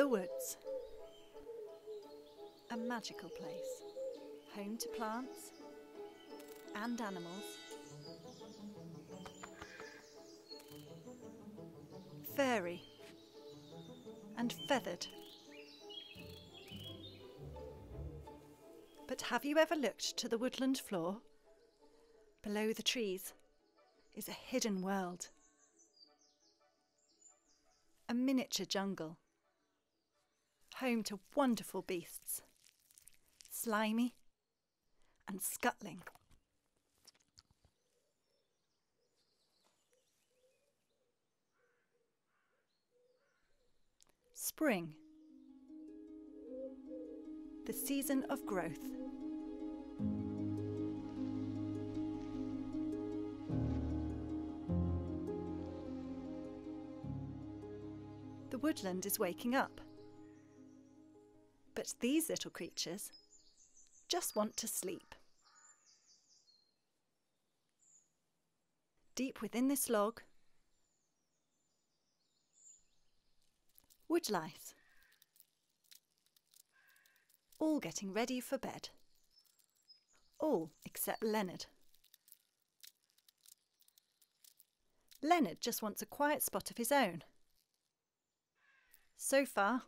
The woods. A magical place, home to plants and animals. Furry and feathered. But have you ever looked to the woodland floor? Below the trees is a hidden world, a miniature jungle home to wonderful beasts slimy and scuttling. Spring, the season of growth. The woodland is waking up. But these little creatures just want to sleep. Deep within this log, woodlice, all getting ready for bed. All except Leonard. Leonard just wants a quiet spot of his own. So far,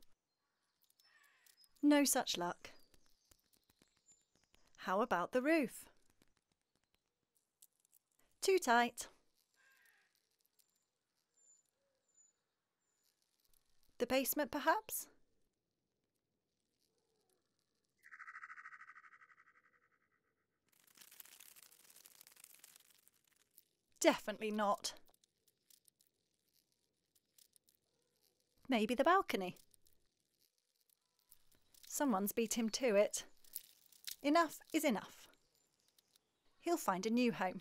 no such luck. How about the roof? Too tight. The basement, perhaps? Definitely not. Maybe the balcony. Someone's beat him to it. Enough is enough. He'll find a new home.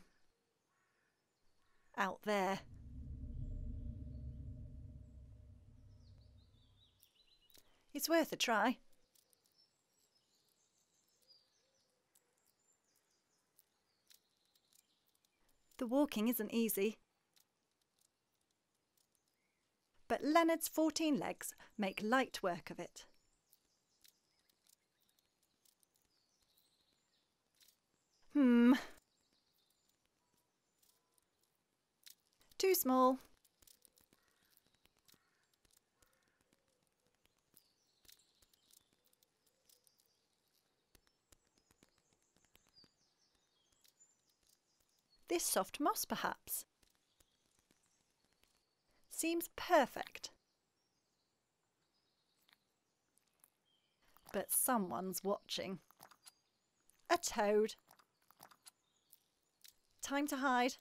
Out there. It's worth a try. The walking isn't easy. But Leonard's 14 legs make light work of it. Too small. This soft moss, perhaps. Seems perfect. But someone's watching. A toad. Time to hide.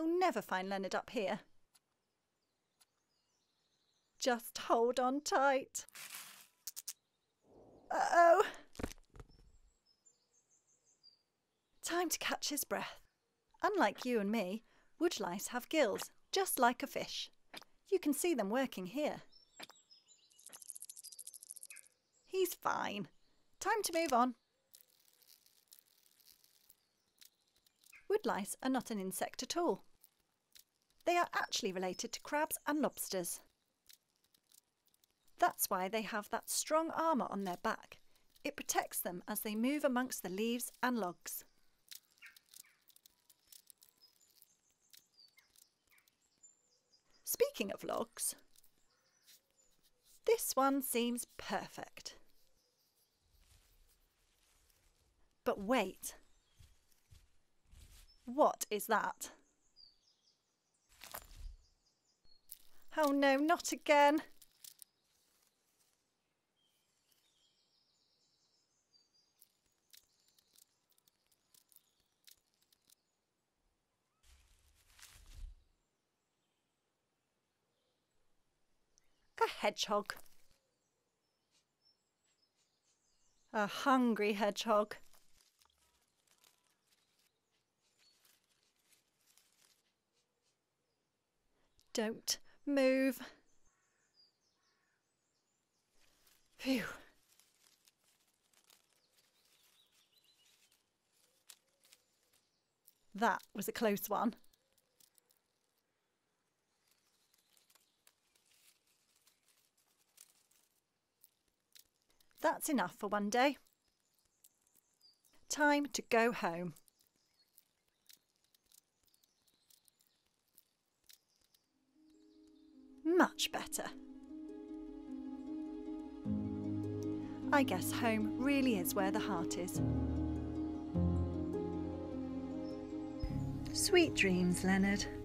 He'll never find Leonard up here. Just hold on tight. Uh-oh. Time to catch his breath. Unlike you and me, woodlice have gills, just like a fish. You can see them working here. He's fine. Time to move on. Woodlice are not an insect at all. They are actually related to crabs and lobsters. That's why they have that strong armour on their back. It protects them as they move amongst the leaves and logs. Speaking of logs, this one seems perfect. But wait, what is that? Oh no, not again. A hedgehog. A hungry hedgehog. Don't move. Phew. That was a close one. That's enough for one day. Time to go home. much better. I guess home really is where the heart is. Sweet dreams, Leonard.